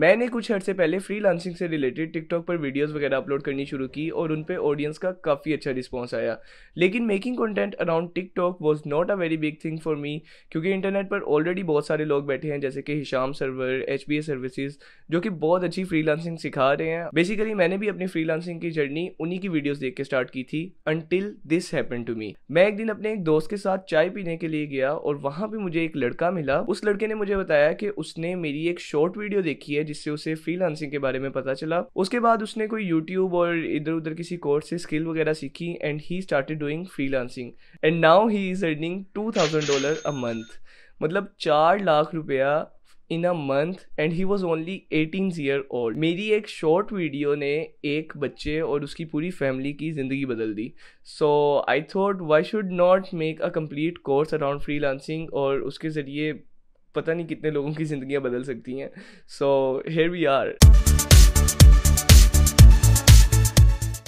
मैंने कुछ हद से पहले फ्रीलांसिंग से रिलेटेड टिकटॉक पर वीडियोस वगैरह अपलोड करनी शुरू की और उन पर ऑडियंस का काफ़ी अच्छा रिस्पॉन्स आया लेकिन making content around TikTok was not a very big thing for me क्योंकि इंटरनेट पर ऑलरेडी बहुत सारे लोग बैठे हैं जैसे कि Hisham Sarwar H B services जो कि बहुत अच्छी फ्रीलांसिंग सिखा रहे हैं बेसिकली मैंने भी अपनी फ्रीलांसिंग की जर्नी उन्हीं की वीडियोज देख के स्टार्ट की थी until this happen to me मैं एक दिन अपने एक दोस्त के साथ चाय पीने के लिए गया और वहाँ पर मुझे एक लड़का मिला उस लड़के ने मुझे बताया कि उसने मेरी एक शॉर्ट वीडियो देखी है जिससे उसे फ्रीलांसिंग के बारे में पता चला उसके बाद उसने कोई यूट्यूब और इधर उधर किसी कोर्स से स्किल वगैरह सीखी and he started doing freelancing and now he is earning two thousand dollar a month मतलब चार लाख रुपया in a month and he was only eighteen year old मेरी एक शॉर्ट वीडियो ने एक बच्चे और उसकी पूरी फैमिली की ज़िंदगी बदल दी so I thought why should not make a complete course around फ्री लांसिंग और उसके ज़रिए पता नहीं कितने लोगों की ज़िंदियाँ बदल सकती हैं सो हेयर वी आर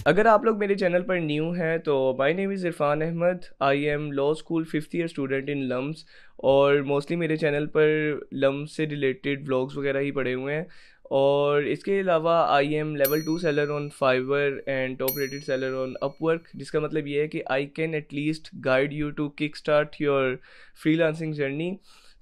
अगर आप लोग मेरे चैनल पर न्यू हैं तो my name is Irfan Ahmed I am law school fifth year student in LUMS और मोस्टली मेरे चैनल पर लम्स से रिलेटेड व्लॉग्स वगैरह ही पड़े हुए हैं और इसके अलावा I am level two seller on Fiverr and top rated seller on Upwork जिसका मतलब ये है कि I can at least guide you to kick start your free journey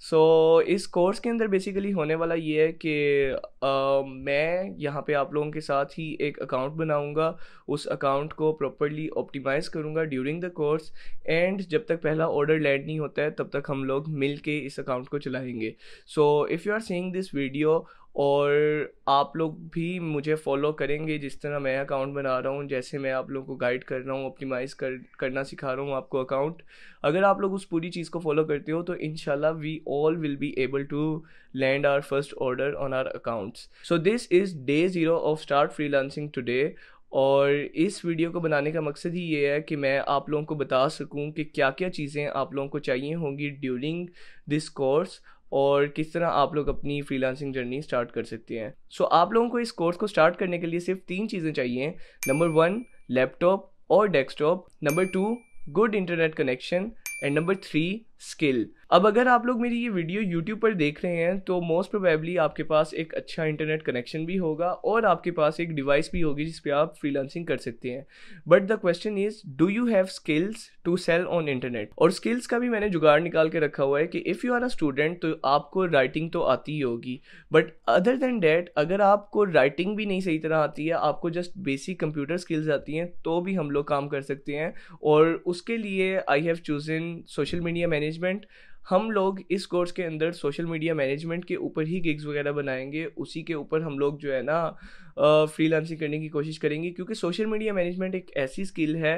so so, इस कोर्स के अंदर बेसिकली होने वाला ये है कि मैं यहाँ पे आप लोगों के साथ ही एक अकाउंट बनाऊँगा उस अकाउंट को प्रॉपरली ऑप्टिमाइज़ करूँगा ड्यूरिंग द कोर्स एंड जब तक पहला ऑर्डर लैंड नहीं होता है तब तक हम लोग मिल के इस अकाउंट को चलाएंगे so if you are saying this video और आप लोग भी मुझे फॉलो करेंगे जिस तरह मैं अकाउंट बना रहा हूँ जैसे मैं आप लोगों को गाइड कर रहा हूँ ऑप्टिमाइज़ कर करना सिखा रहा हूँ आपको अकाउंट अगर आप लोग उस पूरी चीज़ को फॉलो करते हो तो इन we all will be able to land our first order on our accounts so this is day zero of start फ्री लांसिंग टूडे और इस वीडियो को बनाने का मकसद ही ये है कि मैं आप लोगों को बता सकूं कि क्या क्या चीज़ें आप लोगों को चाहिए होंगी ड्यूरिंग दिस कोर्स और किस तरह आप लोग अपनी फ्रीलांसिंग जर्नी स्टार्ट कर सकते हैं सो so, आप लोगों को इस कोर्स को स्टार्ट करने के लिए सिर्फ तीन चीज़ें चाहिए नंबर वन लैपटॉप और desktop number two good internet connection and number three skill अब अगर आप लोग मेरी ये वीडियो यूट्यूब पर देख रहे हैं तो मोस्ट प्रोबेबली आपके पास एक अच्छा इंटरनेट कनेक्शन भी होगा और आपके पास एक डिवाइस भी होगी जिस पर आप फ्रीलांसिंग कर सकते हैं but the question is do you have skills to sell on internet और स्किल्स का भी मैंने जुगाड़ निकाल के रखा हुआ है कि if you are a student तो आपको राइटिंग तो आती ही होगी बट अदर देन डैट अगर आपको राइटिंग भी नहीं सही तरह आती है आपको जस्ट बेसिक कंप्यूटर स्किल्स आती हैं तो भी हम लोग काम कर सकते हैं और उसके लिए I have chosen social media manage management हम लोग इस कोर्स के अंदर सोशल मीडिया मैनेजमेंट के ऊपर ही गिग्स वगैरह बनाएंगे उसी के ऊपर हम लोग जो है ना लांसिंग करने की कोशिश करेंगे क्योंकि सोशल मीडिया मैनेजमेंट एक ऐसी स्किल है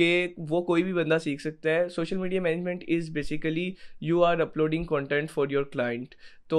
कि वो कोई भी बंदा सीख सकता है social media management is basically you are uploading content for your client तो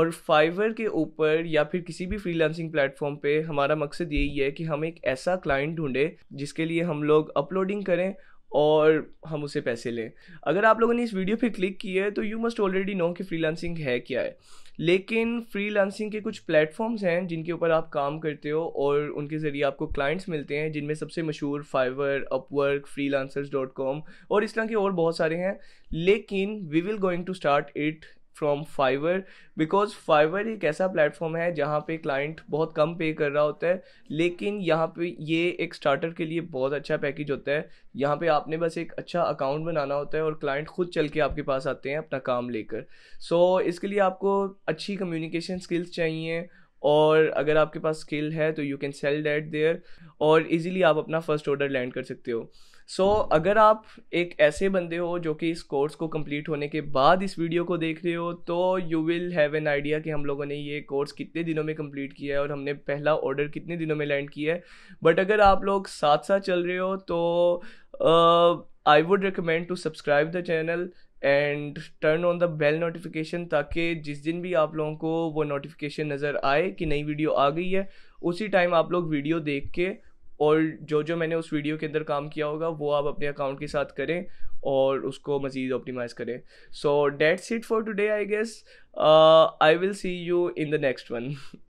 और फाइवर के ऊपर या फिर किसी भी फ्री लांसिंग प्लेटफॉर्म पर हमारा मकसद यही है कि हम एक ऐसा क्लाइंट ढूंढे जिसके लिए हम लोग अपलोडिंग करें और हम उसे पैसे लें अगर आप लोगों ने इस वीडियो पे क्लिक की है तो यू मस्ट ऑलरेडी नो कि फ्रीलांसिंग है क्या है लेकिन फ्रीलांसिंग के कुछ प्लेटफॉर्म्स हैं जिनके ऊपर आप काम करते हो और उनके ज़रिए आपको क्लाइंट्स मिलते हैं जिनमें सबसे मशहूर Fiverr Upwork free dot com और इस तरह के और बहुत सारे हैं लेकिन we will going to start it from Fiverr because Fiverr एक ऐसा प्लेटफॉर्म है जहाँ पे क्लाइंट बहुत कम पे कर रहा होता है लेकिन यहाँ पे ये एक स्टार्टर के लिए बहुत अच्छा पैकेज होता है यहाँ पे आपने बस एक अच्छा अकाउंट बनाना होता है और क्लाइंट खुद चल के आपके पास आते हैं अपना काम लेकर सो so, इसके लिए आपको अच्छी कम्युनिकेशन स्किल्स चाहिए और अगर आपके पास स्किल है तो you can sell that there और इजीली आप अपना फर्स्ट ऑर्डर लैंड कर सकते हो सो so, अगर आप एक ऐसे बंदे हो जो कि इस कोर्स को कंप्लीट होने के बाद इस वीडियो को देख रहे हो तो you will have an idea कि हम लोगों ने ये कोर्स कितने दिनों में कंप्लीट किया है और हमने पहला ऑर्डर कितने दिनों में लैंड किया है बट अगर आप लोग साथ साथ चल रहे हो तो I would recommend to subscribe the channel and turn on the bell notification ताकि जिस दिन भी आप लोगों को वो नोटिफिकेशन नज़र आए कि नई वीडियो आ गई है उसी टाइम आप लोग वीडियो देख के और जो जो मैंने उस वीडियो के अंदर काम किया होगा वो आप अपने अकाउंट के साथ करें और उसको मज़ीद ऑप्टिमाइज़ करें so that's it for today I guess I will see you in the next one